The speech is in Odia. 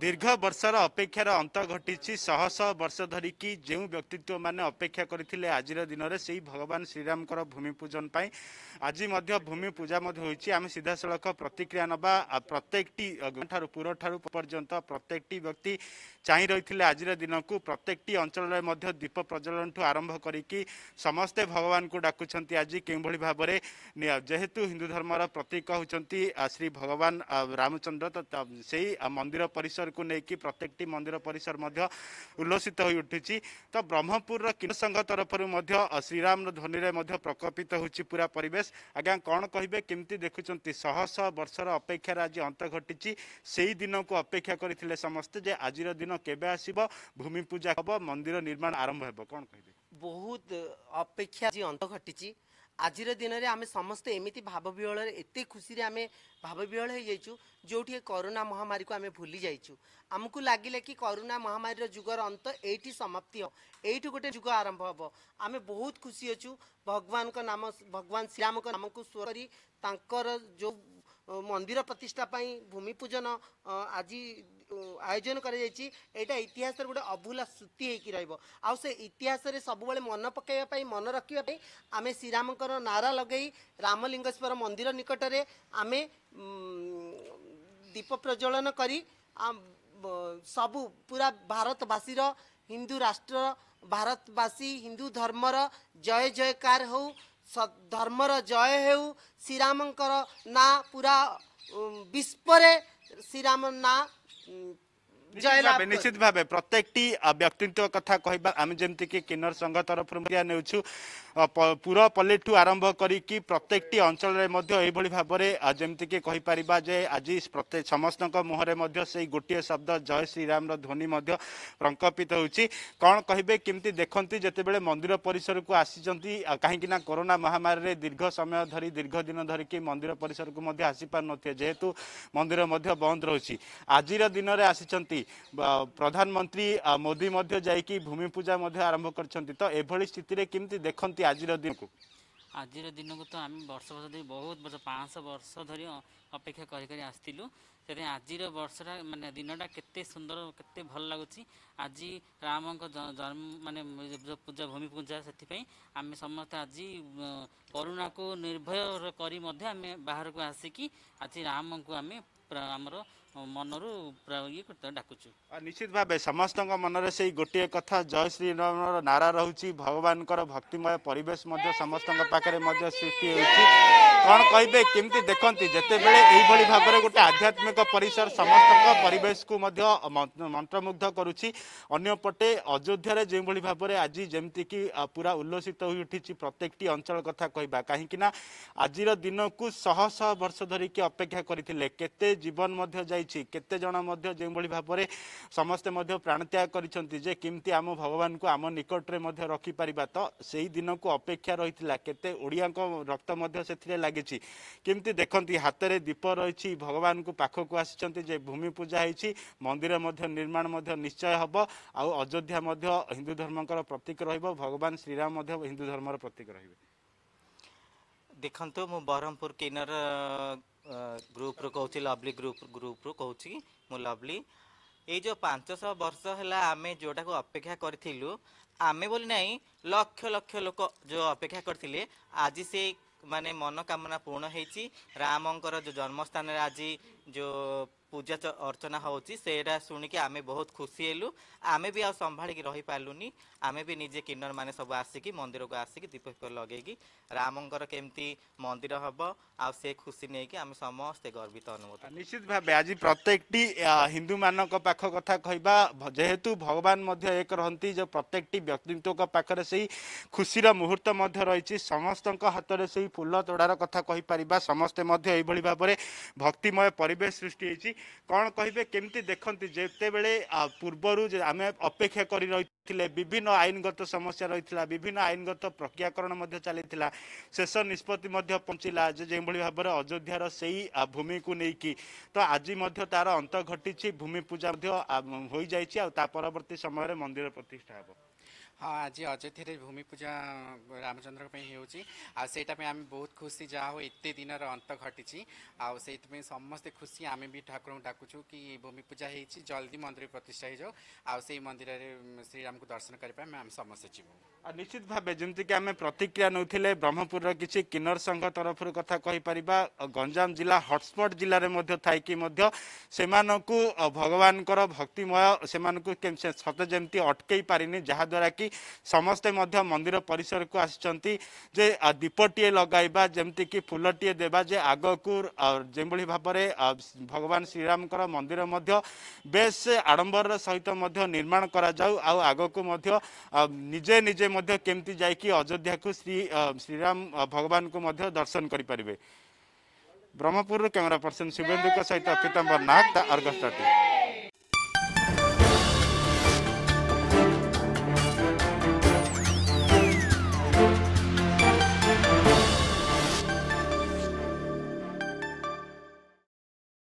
ଦୀର୍ଘ ବର୍ଷର ଅପେକ୍ଷାର ଅନ୍ତ ଘଟିଛି ଶହ ଶହ ବର୍ଷ ଧରିକି ଯେଉଁ ବ୍ୟକ୍ତିତ୍ୱମାନେ ଅପେକ୍ଷା କରିଥିଲେ ଆଜିର ଦିନରେ ସେହି ଭଗବାନ ଶ୍ରୀରାମଙ୍କର ଭୂମି ପୂଜନ ପାଇଁ ଆଜି ମଧ୍ୟ ଭୂମି ପୂଜା ମଧ୍ୟ ହୋଇଛି ଆମେ ସିଧାସଳଖ ପ୍ରତିକ୍ରିୟା ନେବା ପ୍ରତ୍ୟେକଟି ଠାରୁ ପୁର ଠାରୁ ପର୍ଯ୍ୟନ୍ତ ପ୍ରତ୍ୟେକଟି ବ୍ୟକ୍ତି ଚାହିଁ ରହିଥିଲେ ଆଜିର ଦିନକୁ ପ୍ରତ୍ୟେକଟି ଅଞ୍ଚଳରେ ମଧ୍ୟ ଦୀପ ପ୍ରଜ୍ୱଳନଠୁ ଆରମ୍ଭ କରିକି ସମସ୍ତେ ଭଗବାନଙ୍କୁ ଡାକୁଛନ୍ତି ଆଜି କେଉଁଭଳି ଭାବରେ ଯେହେତୁ ହିନ୍ଦୁ ଧର୍ମର ପ୍ରତୀକ ହେଉଛନ୍ତି ଶ୍ରୀ ଭଗବାନ ରାମଚନ୍ଦ୍ର ସେଇ ମନ୍ଦିର ପରିସର ପରିସରକୁ ନେଇକି ପ୍ରତ୍ୟେକଟି ମନ୍ଦିର ପରିସର ମଧ୍ୟ ଉଲ୍ଲସିତ ହୋଇ ଉଠିଛି ତ ବ୍ରହ୍ମପୁରର କିନ୍ ସଂଘ ତରଫରୁ ମଧ୍ୟ ଶ୍ରୀରାମର ଧ୍ୱନିରେ ମଧ୍ୟ ପ୍ରକୋପିତ ହେଉଛି ପୁରା ପରିବେଶ ଆଜ୍ଞା କ'ଣ କହିବେ କେମିତି ଦେଖୁଛନ୍ତି ଶହଶହ ବର୍ଷର ଅପେକ୍ଷାରେ ଆଜି ଅନ୍ତ ଘଟିଛି ସେଇ ଦିନକୁ ଅପେକ୍ଷା କରିଥିଲେ ସମସ୍ତେ ଯେ ଆଜିର ଦିନ କେବେ ଆସିବ ଭୂମି ପୂଜା ହେବ ମନ୍ଦିର ନିର୍ମାଣ ଆରମ୍ଭ ହେବ କ'ଣ କହିବେ ବହୁତ ଅପେକ୍ଷା ଆଜି ଅନ୍ତ ଘଟିଛି आज दिन में आम समस्त एमती भावविहल एत खुशी आम भावविहल हो जाइ जो करोना महामारी को आम भूली जाइ आमको लगे कि करोना महामारी जुगर अंत ये समाप्ति हो गोटे जुग आरंभ हम आम बहुत खुशी अच्छु भगवान नाम भगवान श्रीराम नाम को स्वर जो मंदिर प्रतिष्ठापी भूमि पूजन आज ଆୟୋଜନ କରାଯାଇଛି ଏଇଟା ଇତିହାସର ଗୋଟେ ଅଭୁଲା ସ୍ମୃତି ହେଇକି ରହିବ ଆଉ ସେ ଇତିହାସରେ ସବୁବେଳେ ମନ ପକାଇବା ପାଇଁ ମନ ରଖିବା ପାଇଁ ଆମେ ଶ୍ରୀରାମଙ୍କର ନାରା ଲଗାଇ ରାମଲିଙ୍ଗେଶ୍ୱର ମନ୍ଦିର ନିକଟରେ ଆମେ ଦୀପ ପ୍ରଜ୍ୱଳନ କରି ସବୁ ପୁରା ଭାରତବାସୀର ହିନ୍ଦୁ ରାଷ୍ଟ୍ର ଭାରତବାସୀ ହିନ୍ଦୁ ଧର୍ମର ଜୟ ଜୟକାର ହେଉ ଧର୍ମର ଜୟ ହେଉ ଶ୍ରୀରାମଙ୍କର ନାଁ ପୁରା ବିଶ୍ୱରେ ଶ୍ରୀରାମ ନାଁ you mm, ନିଶ୍ଚିତ ଭାବେ ପ୍ରତ୍ୟେକଟି ବ୍ୟକ୍ତିତ୍ୱ କଥା କହିବା ଆମେ ଯେମିତିକି କିନ୍ନର ସଂଘ ତରଫରୁ ମଧ୍ୟ ନେଉଛୁ ପୁରପଲ୍ଲୀଠୁ ଆରମ୍ଭ କରିକି ପ୍ରତ୍ୟେକଟି ଅଞ୍ଚଳରେ ମଧ୍ୟ ଏହିଭଳି ଭାବରେ ଯେମିତିକି କହିପାରିବା ଯେ ଆଜି ପ୍ରତ୍ୟେକ ସମସ୍ତଙ୍କ ମୁହଁରେ ମଧ୍ୟ ସେଇ ଗୋଟିଏ ଶବ୍ଦ ଜୟ ଶ୍ରୀରାମର ଧ୍ୱନି ମଧ୍ୟ ପ୍ରଙ୍କପିତ ହେଉଛି କ'ଣ କହିବେ କେମିତି ଦେଖନ୍ତି ଯେତେବେଳେ ମନ୍ଦିର ପରିସରକୁ ଆସିଛନ୍ତି କାହିଁକି ନା କରୋନା ମହାମାରୀରେ ଦୀର୍ଘ ସମୟ ଧରି ଦୀର୍ଘ ଦିନ ଧରିକି ମନ୍ଦିର ପରିସରକୁ ମଧ୍ୟ ଆସିପାରୁନଥିବେ ଯେହେତୁ ମନ୍ଦିର ମଧ୍ୟ ବନ୍ଦ ରହୁଛି ଆଜିର ଦିନରେ ଆସିଛନ୍ତି ନେଇ ପ୍ରଧାନମନ୍ତ୍ରୀ ମୋଦି ମଧ୍ୟ ଯାଇକି ଭୂମି ପୂଜା ମଧ୍ୟ ଆରମ୍ଭ କରିଛନ୍ତି ତ ଏଭଳି ସ୍ଥିତିରେ କେମିତି ଦେଖନ୍ତି ଆଜିର ଦିନକୁ ଆଜିର ଦିନକୁ ତ ଆମେ ବର୍ଷ ବର୍ଷ ଧରି ବହୁତ ବର୍ଷ ପାଞ୍ଚଶହ ବର୍ଷ ଧରି ଅପେକ୍ଷା କରି କରି ଆସିଥିଲୁ ସେଥିପାଇଁ ଆଜିର ବର୍ଷଟା ମାନେ ଦିନଟା କେତେ ସୁନ୍ଦର କେତେ ଭଲ ଲାଗୁଛି ଆଜି ରାମଙ୍କ ଜନ୍ମ ମାନେ ପୂଜା ଭୂମି ପୂଜା ସେଥିପାଇଁ ଆମେ ସମସ୍ତେ ଆଜି କରୁଣାକୁ ନିର୍ଭୟ କରି ମଧ୍ୟ ଆମେ ବାହାରକୁ ଆସିକି ଆଜି ରାମଙ୍କୁ ଆମେ ଆମର ମନରୁ ଇଏ କରିଥିବା ଡାକୁଛୁ ଆଉ ନିଶ୍ଚିତ ଭାବେ ସମସ୍ତଙ୍କ ମନରେ ସେଇ ଗୋଟିଏ କଥା ଜୟ ଶ୍ରୀରାମର ନାରା ରହୁଛି ଭଗବାନଙ୍କର ଭକ୍ତିମୟ ପରିବେଶ ମଧ୍ୟ ସମସ୍ତଙ୍କ ପାଖରେ ମଧ୍ୟ ସୃଷ୍ଟି ହେଉଛି କ'ଣ କହିବେ କେମିତି ଦେଖନ୍ତି ଯେତେବେଳେ ଏଇଭଳି ଭାବରେ ଗୋଟେ ଆଧ୍ୟାତ୍ମିକ ପରିସର ସମସ୍ତଙ୍କ ପରିବେଶକୁ ମଧ୍ୟ ମନ୍ତ୍ରମୁଗ୍ଧ କରୁଛି ଅନ୍ୟପଟେ ଅଯୋଧ୍ୟାରେ ଯେଉଁଭଳି ଭାବରେ ଆଜି ଯେମିତିକି ପୁରା ଉଲ୍ଲସିତ ହୋଇ ଉଠିଛି ପ୍ରତ୍ୟେକଟି ଅଞ୍ଚଳ କଥା କହିବା କାହିଁକିନା ଆଜିର ଦିନକୁ ଶହ ଶହ ବର୍ଷ ଧରିକି ଅପେକ୍ଷା କରିଥିଲେ କେତେ ଜୀବନ ମଧ୍ୟ ଯାଇଛି କେତେ ଜଣ ମଧ୍ୟ ଯେଉଁଭଳି ଭାବରେ ସମସ୍ତେ ମଧ୍ୟ ପ୍ରାଣତ୍ୟାଗ କରିଛନ୍ତି ଯେ କେମିତି ଆମ ଭଗବାନଙ୍କୁ ଆମ ନିକଟରେ ମଧ୍ୟ ରଖିପାରିବା ତ ସେଇ ଦିନକୁ ଅପେକ୍ଷା ରହିଥିଲା କେତେ ଓଡ଼ିଆଙ୍କ ରକ୍ତ ମଧ୍ୟ ସେଥିରେ লাগিছি କେମିତି ଦେଖନ୍ତି ହାତରେ ଦୀପ ରହିଛି ଭଗବାନଙ୍କୁ ପାଖକୁ ଆସିଛନ୍ତି ଯେ ଭୂମି ପୂଜା ହେଇଛି ମନ୍ଦିର ମଧ୍ୟ ନିର୍ମାଣ ମଧ୍ୟ ନିଶ୍ଚୟ ହେବ ଆଉ ଅଯୋଧ୍ୟା ମଧ୍ୟ ହିନ୍ଦୁ ଧର୍ମଙ୍କର ପ୍ରତୀକ ରହିବ ଭଗବାନ ଶ୍ରୀରାମ ମଧ୍ୟ ହିନ୍ଦୁ ଧର୍ମର ପ୍ରତୀକ ରହିବେ ଦେଖନ୍ତୁ ମୁଁ ବ୍ରହ୍ମପୁର କିନର ଗ୍ରୁପ୍ରୁ କହୁଛି ଲଭଲି ଗ୍ରୁପ୍ ଗ୍ରୁପ୍ରୁ କହୁଛି ମୁଁ ଲଭଲି ଏଇ ଯେଉଁ ପାଞ୍ଚଶହ ବର୍ଷ ହେଲା ଆମେ ଯେଉଁଟାକୁ ଅପେକ୍ଷା କରିଥିଲୁ ଆମେ ବୋଲି ନାହିଁ ଲକ୍ଷ ଲକ୍ଷ ଲୋକ ଯେଉଁ ଅପେକ୍ଷା କରିଥିଲେ ଆଜି ସେ ମାନେ ମନୋକାମନା ପୂରଣ ହେଇଛି ରାମଙ୍କର ଯେଉଁ ଜନ୍ମସ୍ଥାନରେ ଆଜି ଯେଉଁ ପୂଜା ଅର୍ଚ୍ଚନା ହେଉଛି ସେଇଟା ଶୁଣିକି ଆମେ ବହୁତ ଖୁସି ହେଲୁ ଆମେ ବି ଆଉ ସମ୍ଭାଳିକି ରହିପାରିଲୁନି ଆମେ ବି ନିଜେ କିନ୍ନରମାନେ ସବୁ ଆସିକି ମନ୍ଦିରକୁ ଆସିକି ଦୀପ ଫିପ ଲଗେଇକି ରାମଙ୍କର କେମିତି ମନ୍ଦିର ହେବ ଆଉ ସେ ଖୁସି ନେଇକି ଆମେ ସମସ୍ତେ ଗର୍ବିତ ଅନୁଭୂତ ନିଶ୍ଚିତ ଭାବେ ଆଜି ପ୍ରତ୍ୟେକଟି ହିନ୍ଦୁମାନଙ୍କ ପାଖ କଥା କହିବା ଯେହେତୁ ଭଗବାନ ମଧ୍ୟ ଏକ ରହନ୍ତି ଯେ ପ୍ରତ୍ୟେକଟି ବ୍ୟକ୍ତିତ୍ୱଙ୍କ ପାଖରେ ସେଇ ଖୁସିର ମୁହୂର୍ତ୍ତ ମଧ୍ୟ ରହିଛି ସମସ୍ତଙ୍କ ହାତରେ ସେଇ ଫୁଲ ତୋଡ଼ାର କଥା କହିପାରିବା ସମସ୍ତେ ମଧ୍ୟ ଏଇଭଳି ଭାବରେ ଭକ୍ତିମୟ ପରିବେଶ ସୃଷ୍ଟି ହେଇଛି କ'ଣ କହିବେ କେମିତି ଦେଖନ୍ତି ଯେତେବେଳେ ପୂର୍ବରୁ ଆମେ ଅପେକ୍ଷା କରି ରହିଥିଲେ ବିଭିନ୍ନ ଆଇନଗତ ସମସ୍ୟା ରହିଥିଲା ବିଭିନ୍ନ ଆଇନଗତ ପ୍ରକ୍ରିୟାକରଣ ମଧ୍ୟ ଚାଲିଥିଲା ଶେଷ ନିଷ୍ପତ୍ତି ମଧ୍ୟ ପହଞ୍ଚିଲା ଯେ ଯେଉଁଭଳି ଭାବରେ ଅଯୋଧ୍ୟାର ସେଇ ଭୂମିକୁ ନେଇକି ତ ଆଜି ମଧ୍ୟ ତାର ଅନ୍ତ ଘଟିଛି ଭୂମି ପୂଜା ମଧ୍ୟ ହୋଇଯାଇଛି ଆଉ ତା ପରବର୍ତ୍ତୀ ସମୟରେ ମନ୍ଦିର ପ୍ରତିଷ୍ଠା ହେବ ହଁ ଆଜି ଅଯୋଧ୍ୟାରେ ଭୂମି ପୂଜା ରାମଚନ୍ଦ୍ରଙ୍କ ପାଇଁ ହେଉଛି ଆଉ ସେଇଟା ପାଇଁ ଆମେ ବହୁତ ଖୁସି ଯାହା ହଉ ଏତେ ଦିନର ଅନ୍ତ ଘଟିଛି ଆଉ ସେଇଥିପାଇଁ ସମସ୍ତେ ଖୁସି ଆମେ ବି ଠାକୁରଙ୍କୁ ଡାକୁଛୁ କି ଭୂମି ପୂଜା ହେଇଛି ଜଲ୍ଦି ମନ୍ଦିର ପ୍ରତିଷ୍ଠା ହେଇଯାଉ ଆଉ ସେଇ ମନ୍ଦିରରେ ଶ୍ରୀରାମଙ୍କୁ ଦର୍ଶନ କରିବା ପାଇଁ ଆମେ ସମସ୍ତେ ଯିବୁ ଆଉ ନିଶ୍ଚିତ ଭାବେ ଯେମିତିକି ଆମେ ପ୍ରତିକ୍ରିୟା ନେଉଥିଲେ ବ୍ରହ୍ମପୁରର କିଛି କିନ୍ନର ସଂଘ ତରଫରୁ କଥା କହିପାରିବା ଗଞ୍ଜାମ ଜିଲ୍ଲା ହଟସ୍ପଟ୍ ଜିଲ୍ଲାରେ ମଧ୍ୟ ଥାଇକି ମଧ୍ୟ ସେମାନଙ୍କୁ ଭଗବାନଙ୍କର ଭକ୍ତିମୟ ସେମାନଙ୍କୁ ସତ ଯେମିତି ଅଟକେଇ ପାରିନି ଯାହାଦ୍ୱାରା କି ସମସ୍ତେ ମଧ୍ୟ ମନ୍ଦିର ପରିସରକୁ ଆସିଛନ୍ତି ଯେ ଦୀପଟିଏ ଲଗାଇବା ଯେମିତିକି ଫୁଲଟିଏ ଦେବା ଯେ ଆଗକୁ ଯେଉଁଭଳି ଭାବରେ ଭଗବାନ ଶ୍ରୀରାମଙ୍କର ମନ୍ଦିର ମଧ୍ୟ ବେଶ ଆଡ଼ମ୍ବରର ସହିତ ମଧ୍ୟ ନିର୍ମାଣ କରାଯାଉ ଆଉ ଆଗକୁ ମଧ୍ୟ ନିଜେ ନିଜେ ମଧ୍ୟ କେମିତି ଯାଇକି ଅଯୋଧ୍ୟାକୁ ଶ୍ରୀ ଶ୍ରୀରାମ ଭଗବାନଙ୍କୁ ମଧ୍ୟ ଦର୍ଶନ କରିପାରିବେ ବ୍ରହ୍ମପୁରରୁ କ୍ୟାମେରା ପର୍ସନ୍ ଶିବେନ୍ଦୁଙ୍କ ସହିତ ପିତମ୍ବର ନାଗ ଅର୍ଗଷ୍ଟ